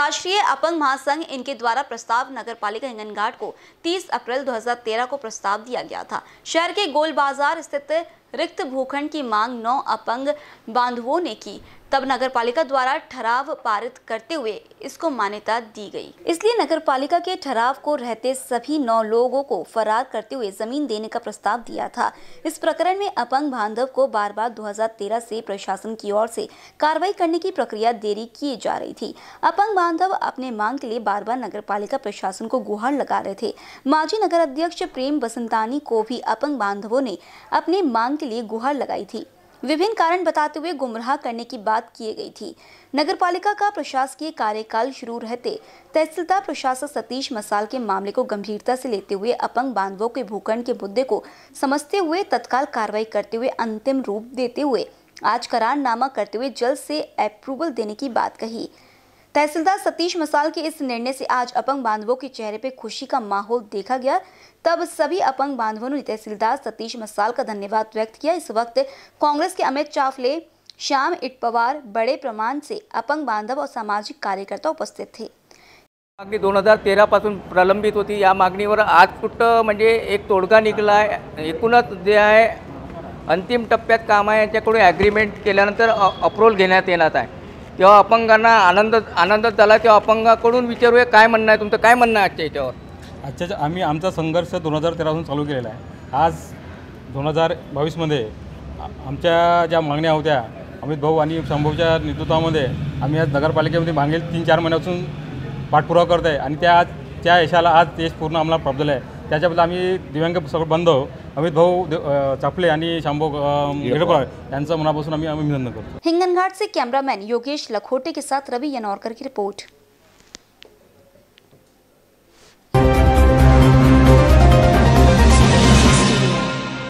राष्ट्रीय अपंग महासंघ इनके द्वारा प्रस्ताव नगर पालिका हिंगनघाट को 30 अप्रैल 2013 को प्रस्ताव दिया गया था शहर के गोल बाजार स्थित रिक्त भूखंड की मांग नौ अपंग बांधवों ने की तब नगर पालिका द्वारा ठराव पारित करते हुए इसको मान्यता दी गई इसलिए नगर पालिका के ठराव को रहते सभी नौ लोगों को फरार करते हुए जमीन देने का प्रस्ताव दिया था इस प्रकरण में अपंग बांधव को बार बार 2013 से प्रशासन की ओर से कार्रवाई करने की प्रक्रिया देरी की जा रही थी अपंग बांधव अपने मांग के लिए बार बार नगर पालिका प्रशासन को गुहार लगा रहे थे माजी नगर अध्यक्ष प्रेम बसंतानी को भी अपंग बांधवों ने अपने मांग के लिए गुहार लगाई थी विभिन्न कारण बताते हुए गुमराह करने की बात की गई थी नगरपालिका का प्रशासकीय कार्यकाल शुरू रहते तहसीलदार प्रशासक सतीश मसाल के मामले को गंभीरता से लेते हुए अपंग बांधवों के भूखंड के मुद्दे को समझते हुए तत्काल कार्रवाई करते हुए अंतिम रूप देते हुए आज करारनामा करते हुए जल्द से अप्रूवल देने की बात कही तहसीलदार सतीश मसाल के इस निर्णय से आज अपंग बांधवों के चेहरे पर खुशी का माहौल देखा गया तब सभी अपंग बांधवों ने तहसीलदार सतीश मसाल का धन्यवाद व्यक्त किया इस वक्त कांग्रेस के अमित चाफले श्याम इटपवार बड़े प्रमाण से अपंग बांधव और सामाजिक कार्यकर्ता उपस्थित थे मगनी दोन हजार पास प्रलंबित होती या मागणीवर आज कुट मजे एक तोडगा निकला है एकूण जे है अंतिम टप्प्यात काम है याच्याकडून ॲग्रीमेंट के अप्रूवल घेना है तेव्हा अपंगांना आनंद आनंद झाला तेव्हा अपंगाकडून विचारूया काय म्हणणं आहे तुमचं काय म्हणणं आहे आजच्या याच्यावर आजच्या आम्ही आमचा संघर्ष दोन हजार तेरापासून चालू केलेला आहे आज दोन हजार बावीसमध्ये आमच्या ज्या मागण्या होत्या अमित भाऊ आणि शंभूच्या नेतृत्वामध्ये आम्ही आज नगरपालिकेमध्ये मागेल तीन चार महिन्यापासून पाठपुरावा करत आहे आणि त्या आज त्या यशाला आज देश पूर्ण आम्हाला प्राप्त झालं आहे त्याच्याबद्दल आम्ही दिव्यांग सगळं बंद अमित भाऊ चापले आणि शांभो अभिनंदन करतो हिंगणघाट से कैमरामैन योगेश लखोटे के साथ रवि यनौरकर की रिपोर्ट